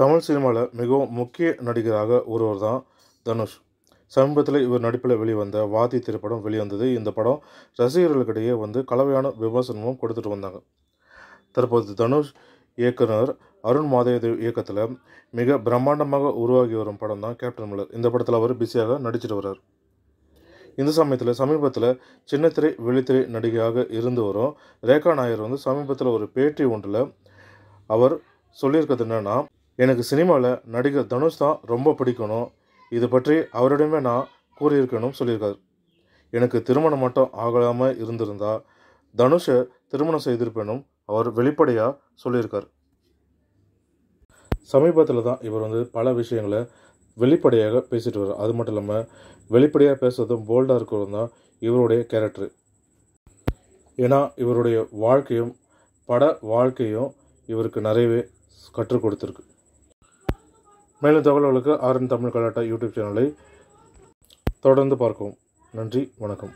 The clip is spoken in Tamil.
தமிழ் சினிமாவில் மிகவும் முக்கிய நடிகராக ஒருவர் தான் தனுஷ் சமீபத்தில் இவர் நடிப்பில் வெளிவந்த வாதி திரைப்படம் வெளிவந்தது இந்த படம் ரசிகர்களுக்கிடையே வந்து கலவையான விமர்சனமும் கொடுத்துட்டு வந்தாங்க தற்போது தனுஷ் இயக்குனர் அருண் மாதேவ் இயக்கத்தில் மிக பிரம்மாண்டமாக உருவாகி வரும் படம் தான் கேப்டன் மில்லர் இந்த படத்தில் அவர் பிஸியாக நடிச்சிட்டு வர்றார் இந்த சமயத்தில் சமீபத்தில் சின்னத்திரை வெளித்திரை நடிகையாக இருந்து வரும் ரேகா நாயர் வந்து சமீபத்தில் ஒரு பேட்டி ஒன்றில் அவர் சொல்லியிருக்கிறது என்னென்னா எனக்கு சினிமாவில் நடிகர் தனுஷ் தான் ரொம்ப பிடிக்கணும் இது பற்றி அவரிடமே நான் கூறியிருக்கணும் சொல்லியிருக்காரு எனக்கு திருமணம் மட்டும் ஆகலாமல் இருந்திருந்தால் தனுஷை திருமணம் செய்திருப்பேனும் அவர் வெளிப்படையாக சொல்லியிருக்கார் சமீபத்தில் தான் இவர் வந்து பல விஷயங்களை வெளிப்படையாக பேசிட்டு வர்றார் அது மட்டும் இல்லாமல் வெளிப்படையாக பேசுறதும் போல்டாக இருக்கிறது தான் இவருடைய கேரக்டரு ஏன்னா இவருடைய வாழ்க்கையும் பட வாழ்க்கையும் இவருக்கு நிறையவே கற்றுக் கொடுத்துருக்கு மேலும் தகவல்களுக்கு ஆர்என் தமிழ் கலாட்டா யூடியூப் சேனலை தொடர்ந்து பார்க்கவும் நன்றி வணக்கம்